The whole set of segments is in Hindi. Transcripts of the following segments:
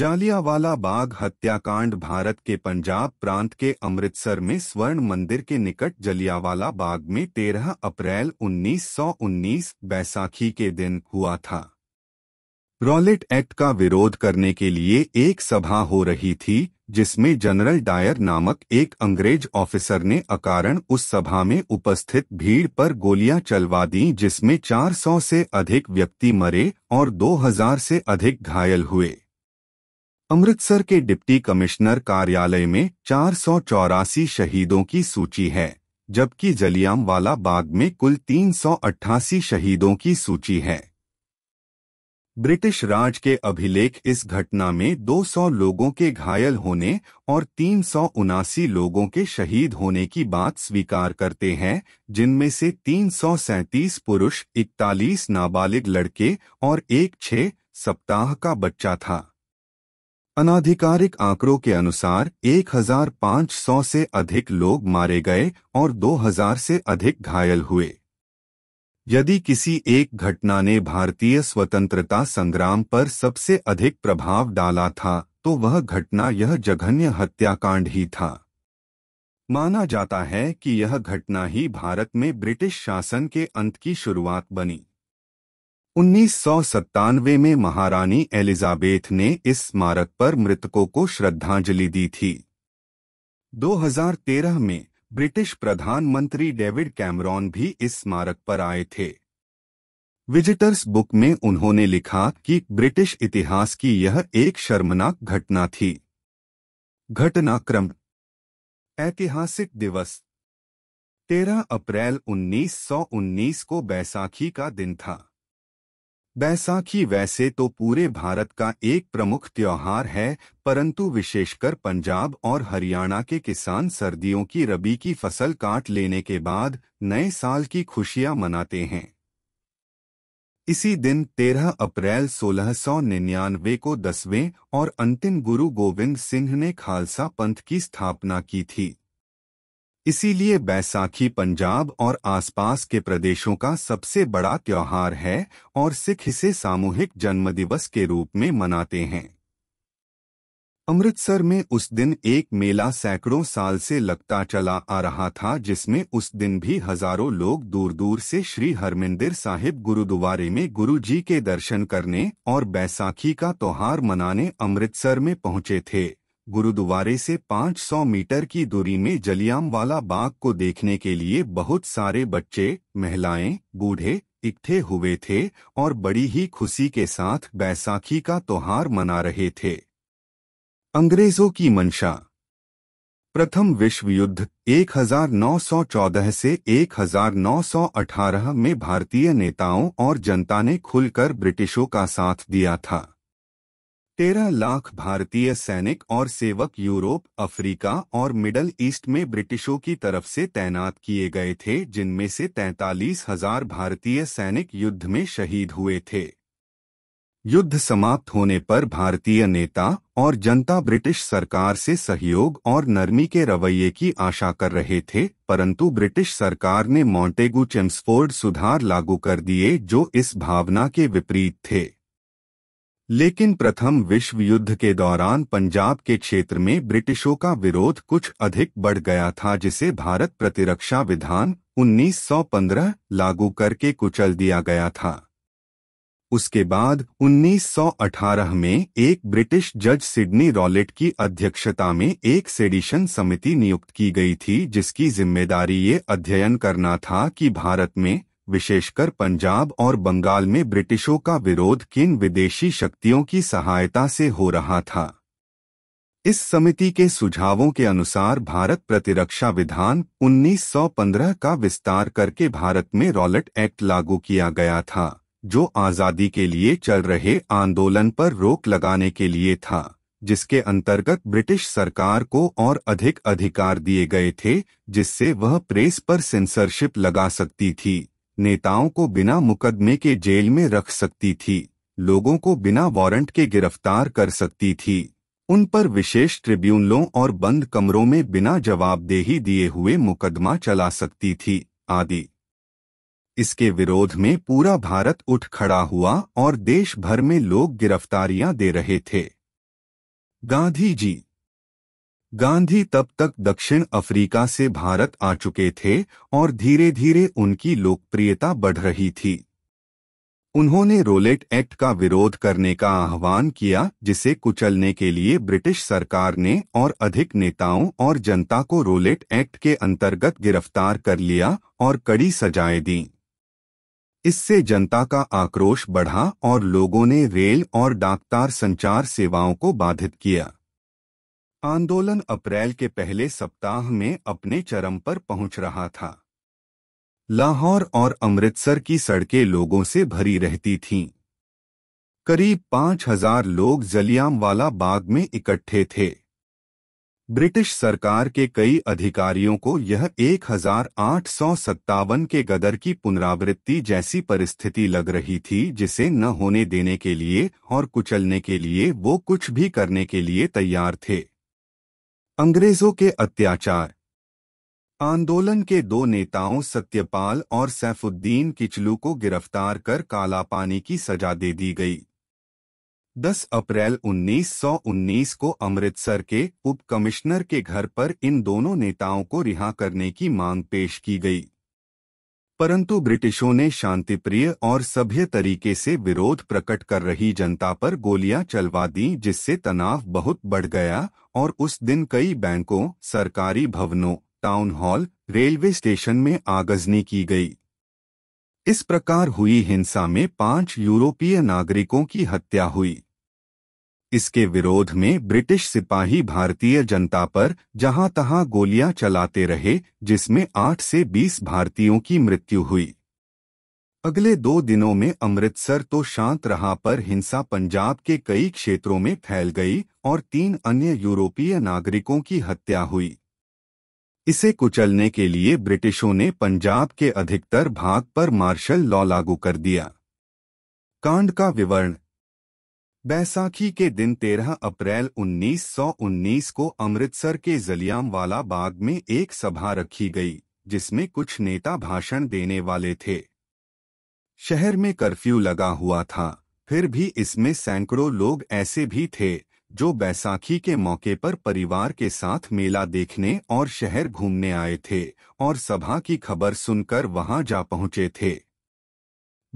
जालियावाला बाग हत्याकांड भारत के पंजाब प्रांत के अमृतसर में स्वर्ण मंदिर के निकट जलियावाला बाग में 13 अप्रैल 1919 बैसाखी के दिन हुआ था रॉलेट एक्ट का विरोध करने के लिए एक सभा हो रही थी जिसमें जनरल डायर नामक एक अंग्रेज ऑफिसर ने अकारण उस सभा में उपस्थित भीड़ पर गोलियां चलवा दी जिसमें 400 से अधिक व्यक्ति मरे और 2000 से अधिक घायल हुए अमृतसर के डिप्टी कमिश्नर कार्यालय में चार शहीदों की सूची है जबकि वाला बाग में कुल तीन शहीदों की सूची है ब्रिटिश राज के अभिलेख इस घटना में 200 लोगों के घायल होने और तीन लोगों के शहीद होने की बात स्वीकार करते हैं जिनमें से तीन पुरुष 41 नाबालिग लड़के और एक छह सप्ताह का बच्चा था अनाधिकारिक आंकड़ों के अनुसार 1,500 से अधिक लोग मारे गए और 2,000 से अधिक घायल हुए यदि किसी एक घटना ने भारतीय स्वतंत्रता संग्राम पर सबसे अधिक प्रभाव डाला था तो वह घटना यह जघन्य हत्याकांड ही था माना जाता है कि यह घटना ही भारत में ब्रिटिश शासन के अंत की शुरुआत बनी उन्नीस में महारानी एलिजाबेथ ने इस स्मारक पर मृतकों को श्रद्धांजलि दी थी 2013 में ब्रिटिश प्रधानमंत्री डेविड कैमरॉन भी इस स्मारक पर आए थे विजिटर्स बुक में उन्होंने लिखा कि ब्रिटिश इतिहास की यह एक शर्मनाक घटना थी घटनाक्रम ऐतिहासिक दिवस 13 अप्रैल 1919 को बैसाखी का दिन था बैसाखी वैसे तो पूरे भारत का एक प्रमुख त्योहार है परंतु विशेषकर पंजाब और हरियाणा के किसान सर्दियों की रबी की फसल काट लेने के बाद नए साल की खुशियां मनाते हैं इसी दिन 13 अप्रैल 1699 को दसवें और अंतिम गुरु गोविंद सिंह ने खालसा पंथ की स्थापना की थी इसीलिए बैसाखी पंजाब और आसपास के प्रदेशों का सबसे बड़ा त्यौहार है और सिख इसे सामूहिक जन्मदिवस के रूप में मनाते हैं अमृतसर में उस दिन एक मेला सैकड़ों साल से लगता चला आ रहा था जिसमें उस दिन भी हजारों लोग दूर दूर से श्री हरमिंदिर साहिब गुरुद्वारे में गुरु जी के दर्शन करने और बैसाखी का त्योहार मनाने अमृतसर में पहुंचे थे गुरुद्वारे से 500 मीटर की दूरी में वाला बाग को देखने के लिए बहुत सारे बच्चे महिलाएं बूढ़े इकट्ठे हुए थे और बड़ी ही खुशी के साथ बैसाखी का त्योहार मना रहे थे अंग्रेजों की मंशा प्रथम विश्व युद्ध 1914 से 1918 में भारतीय नेताओं और जनता ने खुलकर ब्रिटिशों का साथ दिया था तेरह लाख भारतीय सैनिक और सेवक यूरोप अफ्रीका और मिडल ईस्ट में ब्रिटिशों की तरफ से तैनात किए गए थे जिनमें से तैतालीस हजार भारतीय सैनिक युद्ध में शहीद हुए थे युद्ध समाप्त होने पर भारतीय नेता और जनता ब्रिटिश सरकार से सहयोग और नरमी के रवैये की आशा कर रहे थे परंतु ब्रिटिश सरकार ने मॉन्टेगू चेम्सफोर्ड सुधार लागू कर दिए जो इस भावना के विपरीत थे लेकिन प्रथम विश्व युद्ध के दौरान पंजाब के क्षेत्र में ब्रिटिशों का विरोध कुछ अधिक बढ़ गया था जिसे भारत प्रतिरक्षा विधान 1915 लागू करके कुचल दिया गया था उसके बाद 1918 में एक ब्रिटिश जज सिडनी रॉलेट की अध्यक्षता में एक सेडिशन समिति नियुक्त की गई थी जिसकी जिम्मेदारी ये अध्ययन करना था कि भारत में विशेषकर पंजाब और बंगाल में ब्रिटिशों का विरोध किन विदेशी शक्तियों की सहायता से हो रहा था इस समिति के सुझावों के अनुसार भारत प्रतिरक्षा विधान 1915 का विस्तार करके भारत में रॉलेट एक्ट लागू किया गया था जो आज़ादी के लिए चल रहे आंदोलन पर रोक लगाने के लिए था जिसके अंतर्गत ब्रिटिश सरकार को और अधिक अधिकार दिए गए थे जिससे वह प्रेस पर सेंसरशिप लगा सकती थी नेताओं को बिना मुकदमे के जेल में रख सकती थी लोगों को बिना वारंट के गिरफ्तार कर सकती थी उन पर विशेष ट्रिब्यूनलों और बंद कमरों में बिना जवाबदेही दिए हुए मुकदमा चला सकती थी आदि इसके विरोध में पूरा भारत उठ खड़ा हुआ और देश भर में लोग गिरफ्तारियां दे रहे थे गांधी जी गांधी तब तक दक्षिण अफ्रीका से भारत आ चुके थे और धीरे धीरे उनकी लोकप्रियता बढ़ रही थी उन्होंने रोलेट एक्ट का विरोध करने का आह्वान किया जिसे कुचलने के लिए ब्रिटिश सरकार ने और अधिक नेताओं और जनता को रोलेट एक्ट के अंतर्गत गिरफ्तार कर लिया और कड़ी सजाएं दी इससे जनता का आक्रोश बढ़ा और लोगों ने रेल और डाकतार संचार सेवाओं को बाधित किया आंदोलन अप्रैल के पहले सप्ताह में अपने चरम पर पहुंच रहा था लाहौर और अमृतसर की सड़कें लोगों से भरी रहती थीं। करीब पांच हजार लोग वाला बाग में इकट्ठे थे ब्रिटिश सरकार के कई अधिकारियों को यह एक हजार आठ सौ सत्तावन के गदर की पुनरावृत्ति जैसी परिस्थिति लग रही थी जिसे न होने देने के लिए और कुचलने के लिए वो कुछ भी करने के लिए तैयार थे अंग्रेजों के अत्याचार आंदोलन के दो नेताओं सत्यपाल और सैफुद्दीन किचलू को गिरफ्तार कर काला पानी की सजा दे दी गई 10 अप्रैल 1919 को अमृतसर के उप कमिश्नर के घर पर इन दोनों नेताओं को रिहा करने की मांग पेश की गई परंतु ब्रिटिशों ने शांतिप्रिय और सभ्य तरीके से विरोध प्रकट कर रही जनता पर गोलियां चलवा दी जिससे तनाव बहुत बढ़ गया और उस दिन कई बैंकों सरकारी भवनों टाउन हॉल रेलवे स्टेशन में आगजनी की गई इस प्रकार हुई हिंसा में पांच यूरोपीय नागरिकों की हत्या हुई इसके विरोध में ब्रिटिश सिपाही भारतीय जनता पर जहां तहां गोलियां चलाते रहे जिसमें 8 से 20 भारतीयों की मृत्यु हुई अगले दो दिनों में अमृतसर तो शांत रहा पर हिंसा पंजाब के कई क्षेत्रों में फैल गई और तीन अन्य यूरोपीय नागरिकों की हत्या हुई इसे कुचलने के लिए ब्रिटिशों ने पंजाब के अधिकतर भाग पर मार्शल लॉ लागू कर दिया कांड का विवरण बैसाखी के दिन 13 अप्रैल 1919 को अमृतसर के वाला बाग में एक सभा रखी गई जिसमें कुछ नेता भाषण देने वाले थे शहर में कर्फ्यू लगा हुआ था फिर भी इसमें सैकड़ों लोग ऐसे भी थे जो बैसाखी के मौके पर परिवार के साथ मेला देखने और शहर घूमने आए थे और सभा की खबर सुनकर वहां जा पहुंचे थे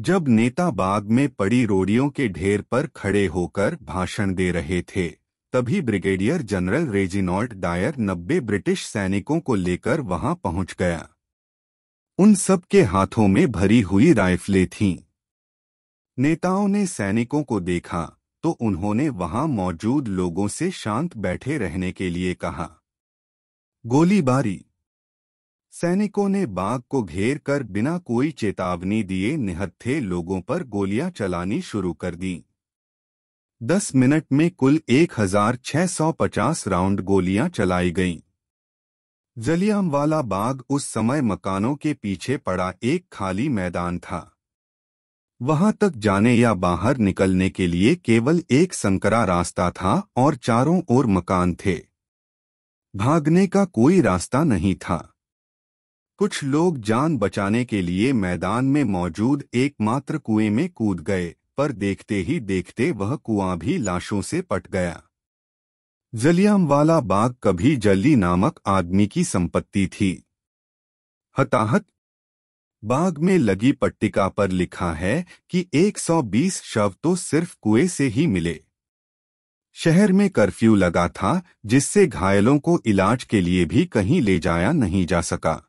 जब नेता बाग में पड़ी रोड़ियों के ढेर पर खड़े होकर भाषण दे रहे थे तभी ब्रिगेडियर जनरल रेजिनॉल्ड डायर नब्बे ब्रिटिश सैनिकों को लेकर वहां पहुंच गया उन सब के हाथों में भरी हुई राइफलें थीं। नेताओं ने सैनिकों को देखा तो उन्होंने वहां मौजूद लोगों से शांत बैठे रहने के लिए कहा गोलीबारी सैनिकों ने बाघ को घेर कर बिना कोई चेतावनी दिए निहत्थे लोगों पर गोलियां चलानी शुरू कर दी दस मिनट में कुल 1650 राउंड गोलियां चलाई गईं। जलियांवाला बाग उस समय मकानों के पीछे पड़ा एक खाली मैदान था वहां तक जाने या बाहर निकलने के लिए केवल एक संकरा रास्ता था और चारों ओर मकान थे भागने का कोई रास्ता नहीं था कुछ लोग जान बचाने के लिए मैदान में मौजूद एकमात्र कुएं में कूद गए पर देखते ही देखते वह कुआं भी लाशों से पट गया वाला बाग कभी जली नामक आदमी की संपत्ति थी हताहत बाग में लगी पट्टिका पर लिखा है कि 120 शव तो सिर्फ कुएं से ही मिले शहर में कर्फ्यू लगा था जिससे घायलों को इलाज के लिए भी कहीं ले जाया नहीं जा सका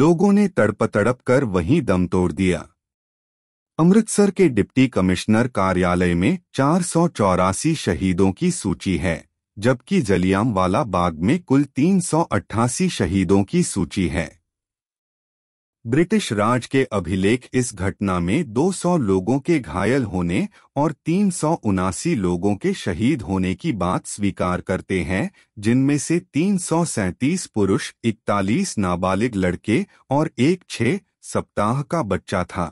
लोगों ने तड़प तड़प कर वहीं दम तोड़ दिया अमृतसर के डिप्टी कमिश्नर कार्यालय में चार शहीदों की सूची है जबकि वाला बाग में कुल अट्ठासी शहीदों की सूची है ब्रिटिश राज के अभिलेख इस घटना में 200 लोगों के घायल होने और तीन लोगों के शहीद होने की बात स्वीकार करते हैं जिनमें से तीन पुरुष 41 नाबालिग लड़के और एक छह सप्ताह का बच्चा था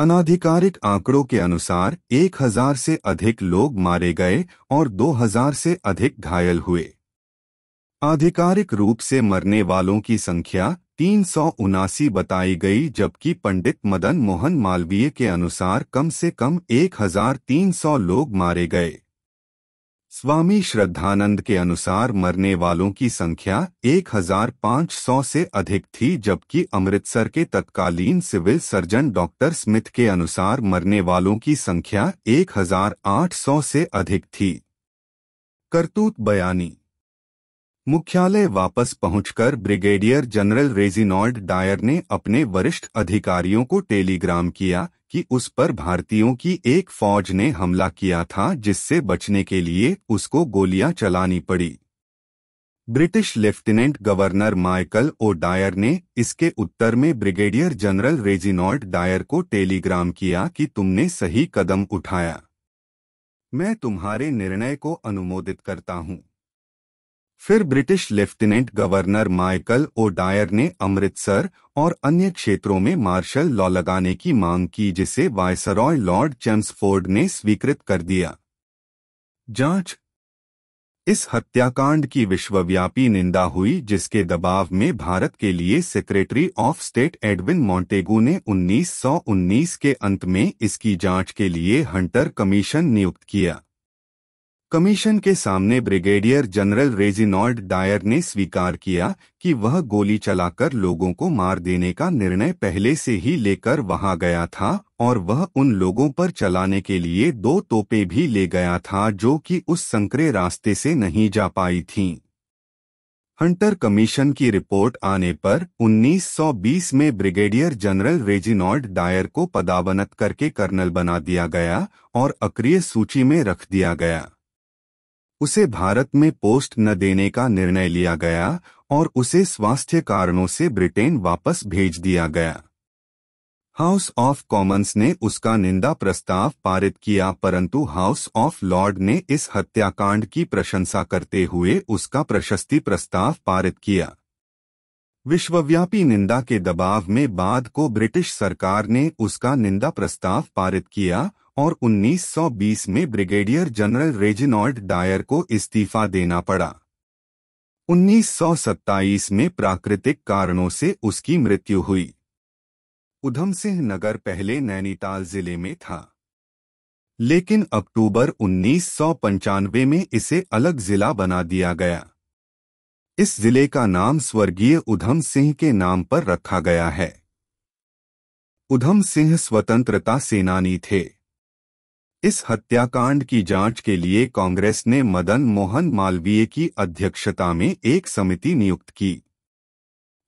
अनाधिकारिक आंकड़ों के अनुसार 1000 से अधिक लोग मारे गए और 2000 से अधिक घायल हुए आधिकारिक रूप से मरने वालों की संख्या तीन सौ उनासी बताई गई जबकि पंडित मदन मोहन मालवीय के अनुसार कम से कम एक हजार तीन सौ लोग मारे गए स्वामी श्रद्धानंद के अनुसार मरने वालों की संख्या 1500 से अधिक थी जबकि अमृतसर के तत्कालीन सिविल सर्जन डॉक्टर स्मिथ के अनुसार मरने वालों की संख्या 1800 से अधिक थी करतूत बयानी मुख्यालय वापस पहुंचकर ब्रिगेडियर जनरल रेजिनॉल्ड डायर ने अपने वरिष्ठ अधिकारियों को टेलीग्राम किया कि उस पर भारतीयों की एक फौज ने हमला किया था जिससे बचने के लिए उसको गोलियां चलानी पड़ी British lieutenant governor Michael O'Dwyer ने इसके उत्तर में ब्रिगेडियर जनरल रेजिनॉल्ड डायर को टेलीग्राम किया कि तुमने सही कदम उठाया मैं तुम्हारे निर्णय को अनुमोदित करता हूं फिर British lieutenant governor Michael O'Dwyer ने अमृतसर और अन्य क्षेत्रों में मार्शल लॉ लगाने की मांग की जिसे वायसरॉय लॉर्ड चेम्सफोर्ड ने स्वीकृत कर दिया जांच इस हत्याकांड की विश्वव्यापी निंदा हुई जिसके दबाव में भारत के लिए secretary of state Edwin Montagu ने 1919 के अंत में इसकी जांच के लिए हंटर कमीशन नियुक्त किया कमीशन के सामने ब्रिगेडियर जनरल रेजिनॉल्ड डायर ने स्वीकार किया कि वह गोली चलाकर लोगों को मार देने का निर्णय पहले से ही लेकर वहां गया था और वह उन लोगों पर चलाने के लिए दो तोपे भी ले गया था जो कि उस संकरे रास्ते से नहीं जा पाई थीं। हंटर कमीशन की रिपोर्ट आने पर 1920 में ब्रिगेडियर जनरल रेजिनॉल्ड डायर को पदावनत करके कर्नल बना दिया गया और अक्रिय सूची में रख दिया गया उसे भारत में पोस्ट न देने का निर्णय लिया गया और उसे स्वास्थ्य कारणों से ब्रिटेन वापस भेज दिया गया हाउस ऑफ कॉमन्स ने उसका निंदा प्रस्ताव पारित किया परंतु हाउस ऑफ लॉर्ड ने इस हत्याकांड की प्रशंसा करते हुए उसका प्रशस्ति प्रस्ताव पारित किया विश्वव्यापी निंदा के दबाव में बाद को ब्रिटिश सरकार ने उसका निंदा प्रस्ताव पारित किया और 1920 में ब्रिगेडियर जनरल रेजिनॉल्ड डायर को इस्तीफा देना पड़ा 1927 में प्राकृतिक कारणों से उसकी मृत्यु हुई उधम सिंह नगर पहले नैनीताल जिले में था लेकिन अक्टूबर उन्नीस में इसे अलग जिला बना दिया गया इस जिले का नाम स्वर्गीय उधम सिंह के नाम पर रखा गया है उधम सिंह स्वतंत्रता सेनानी थे इस हत्याकांड की जांच के लिए कांग्रेस ने मदन मोहन मालवीय की अध्यक्षता में एक समिति नियुक्त की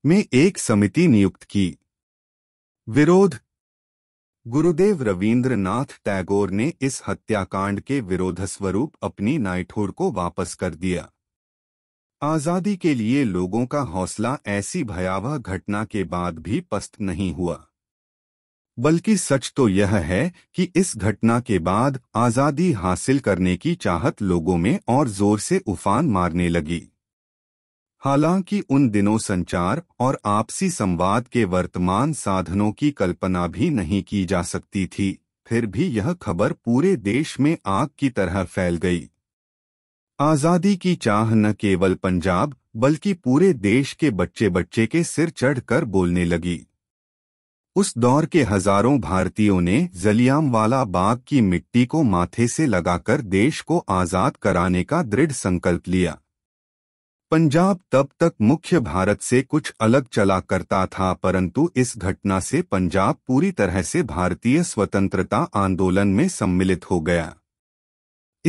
में एक समिति नियुक्त की विरोध गुरुदेव नाथ टैगोर ने इस हत्याकांड के विरोध स्वरूप अपनी नाइठोर को वापस कर दिया आजादी के लिए लोगों का हौसला ऐसी भयावह घटना के बाद भी पस्त नहीं हुआ बल्कि सच तो यह है कि इस घटना के बाद आज़ादी हासिल करने की चाहत लोगों में और जोर से उफान मारने लगी हालांकि उन दिनों संचार और आपसी संवाद के वर्तमान साधनों की कल्पना भी नहीं की जा सकती थी फिर भी यह खबर पूरे देश में आग की तरह फैल गई आज़ादी की चाह न केवल पंजाब बल्कि पूरे देश के बच्चे बच्चे के सिर चढ़कर बोलने लगी उस दौर के हजारों भारतीयों ने वाला बाग की मिट्टी को माथे से लगाकर देश को आज़ाद कराने का दृढ़ संकल्प लिया पंजाब तब तक मुख्य भारत से कुछ अलग चला करता था परंतु इस घटना से पंजाब पूरी तरह से भारतीय स्वतंत्रता आंदोलन में सम्मिलित हो गया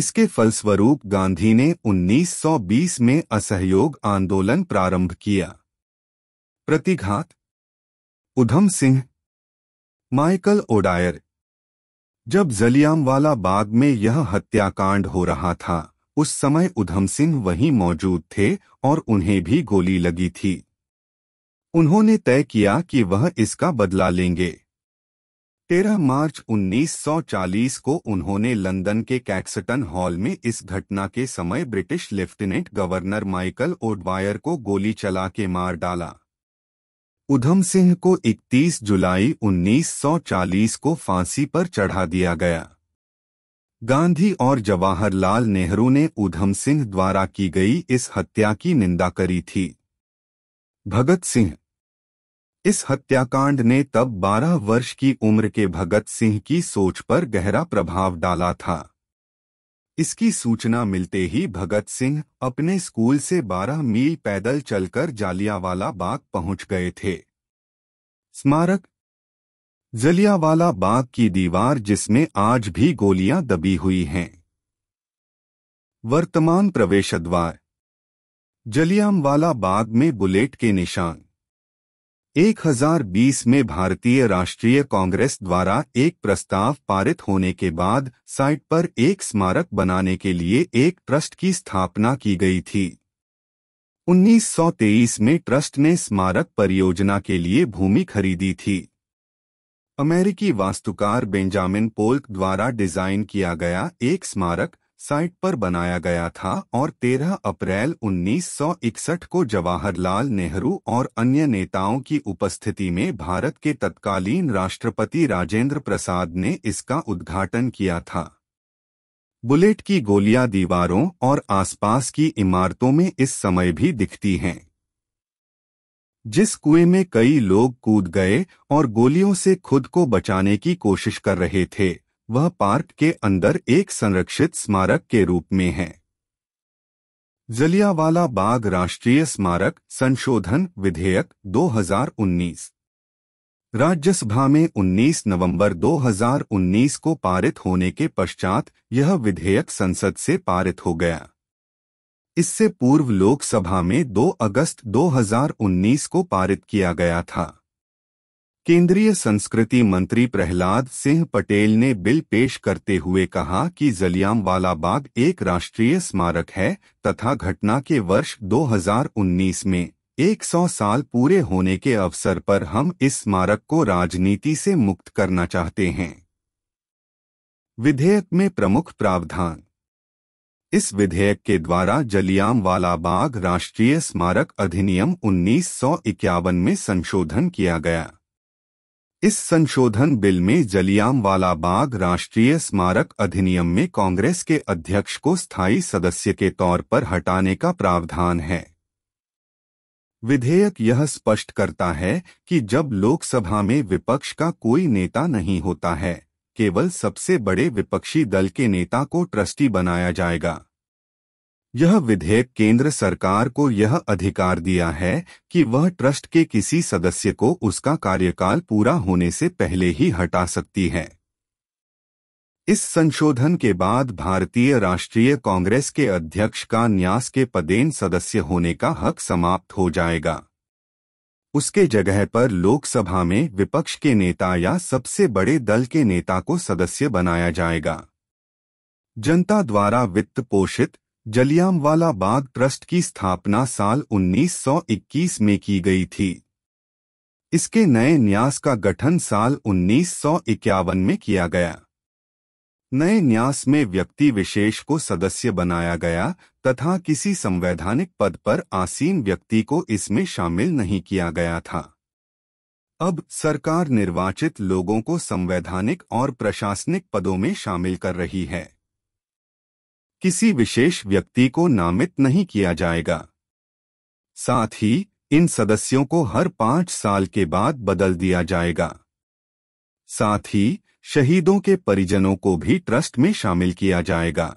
इसके फलस्वरूप गांधी ने 1920 में असहयोग आंदोलन प्रारंभ किया प्रतिघात उधम सिंह माइकल ओडायर जब वाला बाग में यह हत्याकांड हो रहा था उस समय उधम सिंह वहीं मौजूद थे और उन्हें भी गोली लगी थी उन्होंने तय किया कि वह इसका बदला लेंगे 13 मार्च 1940 को उन्होंने लंदन के कैक्सटन हॉल में इस घटना के समय British lieutenant governor Michael O'Dwyer को गोली चला के मार डाला उधम सिंह को 31 जुलाई 1940 को फांसी पर चढ़ा दिया गया गांधी और जवाहरलाल नेहरू ने उधम सिंह द्वारा की गई इस हत्या की निंदा करी थी भगत सिंह इस हत्याकांड ने तब 12 वर्ष की उम्र के भगत सिंह की सोच पर गहरा प्रभाव डाला था इसकी सूचना मिलते ही भगत सिंह अपने स्कूल से 12 मील पैदल चलकर जालियावाला बाग पहुंच गए थे स्मारक जलियावाला बाग की दीवार जिसमें आज भी गोलियां दबी हुई हैं वर्तमान प्रवेश द्वार जलियामवाला बाग में बुलेट के निशान 2020 में भारतीय राष्ट्रीय कांग्रेस द्वारा एक प्रस्ताव पारित होने के बाद साइट पर एक स्मारक बनाने के लिए एक ट्रस्ट की स्थापना की गई थी 1923 में ट्रस्ट ने स्मारक परियोजना के लिए भूमि खरीदी थी अमेरिकी वास्तुकार बेंजामिन पोल्क द्वारा डिजाइन किया गया एक स्मारक साइट पर बनाया गया था और 13 अप्रैल 1961 को जवाहरलाल नेहरू और अन्य नेताओं की उपस्थिति में भारत के तत्कालीन राष्ट्रपति राजेंद्र प्रसाद ने इसका उद्घाटन किया था बुलेट की गोलियां दीवारों और आसपास की इमारतों में इस समय भी दिखती हैं जिस कुएं में कई लोग कूद गए और गोलियों से खुद को बचाने की कोशिश कर रहे थे वह पार्क के अंदर एक संरक्षित स्मारक के रूप में है जलियावाला बाग राष्ट्रीय स्मारक संशोधन विधेयक 2019 राज्यसभा में 19 नवंबर 2019 को पारित होने के पश्चात यह विधेयक संसद से पारित हो गया इससे पूर्व लोकसभा में 2 अगस्त 2019 को पारित किया गया था केंद्रीय संस्कृति मंत्री प्रहलाद सिंह पटेल ने बिल पेश करते हुए कहा कि वाला बाग एक राष्ट्रीय स्मारक है तथा घटना के वर्ष 2019 में 100 साल पूरे होने के अवसर पर हम इस स्मारक को राजनीति से मुक्त करना चाहते हैं विधेयक में प्रमुख प्रावधान इस विधेयक के द्वारा वाला बाग राष्ट्रीय स्मारक अधिनियम उन्नीस में संशोधन किया गया इस संशोधन बिल में वाला बाग राष्ट्रीय स्मारक अधिनियम में कांग्रेस के अध्यक्ष को स्थायी सदस्य के तौर पर हटाने का प्रावधान है विधेयक यह स्पष्ट करता है कि जब लोकसभा में विपक्ष का कोई नेता नहीं होता है केवल सबसे बड़े विपक्षी दल के नेता को ट्रस्टी बनाया जाएगा यह विधेयक केंद्र सरकार को यह अधिकार दिया है कि वह ट्रस्ट के किसी सदस्य को उसका कार्यकाल पूरा होने से पहले ही हटा सकती है इस संशोधन के बाद भारतीय राष्ट्रीय कांग्रेस के अध्यक्ष का न्यास के पदेन सदस्य होने का हक समाप्त हो जाएगा उसके जगह पर लोकसभा में विपक्ष के नेता या सबसे बड़े दल के नेता को सदस्य बनाया जाएगा जनता द्वारा वित्त पोषित जलियामवाला बाग ट्रस्ट की स्थापना साल 1921 में की गई थी इसके नए न्यास का गठन साल 1951 में किया गया नए न्यास में व्यक्ति विशेष को सदस्य बनाया गया तथा किसी संवैधानिक पद पर आसीन व्यक्ति को इसमें शामिल नहीं किया गया था अब सरकार निर्वाचित लोगों को संवैधानिक और प्रशासनिक पदों में शामिल कर रही है किसी विशेष व्यक्ति को नामित नहीं किया जाएगा साथ ही इन सदस्यों को हर पांच साल के बाद बदल दिया जाएगा साथ ही शहीदों के परिजनों को भी ट्रस्ट में शामिल किया जाएगा